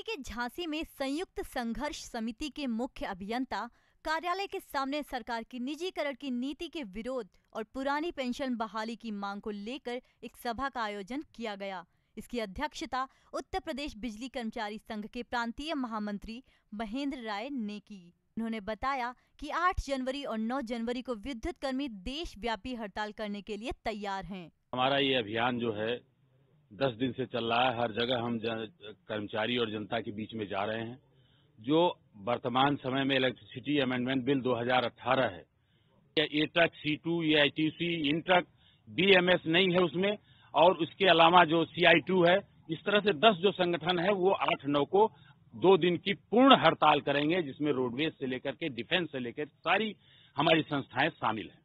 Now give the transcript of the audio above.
UP के झांसी में संयुक्त संघर्ष समिति के मुख्य अभियंता कार्यालय के सामने सरकार की निजीकरण की नीति के विरोध और पुरानी पेंशन बहाली की मांग को लेकर एक सभा का आयोजन किया गया इसकी अध्यक्षता उत्तर प्रदेश बिजली कर्मचारी संघ के प्रांतीय महामंत्री महेंद्र राय ने की उन्होंने बताया कि 8 जनवरी और 9 जनवरी को विद्युत कर्मी देश व्यापी हड़ताल करने के लिए तैयार हैं। हमारा ये अभियान जो है दस दिन से चल रहा है हर जगह हम कर्मचारी और जनता के बीच में जा रहे हैं जो वर्तमान समय में इलेक्ट्रिसिटी अमेंडमेंट बिल 2018 है या AITUC CITU A I T C INTUC B M S नहीं है उसमें और उसके अलावा जो सी आई टू है इस तरह से दस जो संगठन है वो आठ नौ को दो दिन की पूर्ण हड़ताल करेंगे जिसमें रोडवेज से लेकर के डिफेंस से लेकर सारी हमारी संस्थाएं शामिल हैं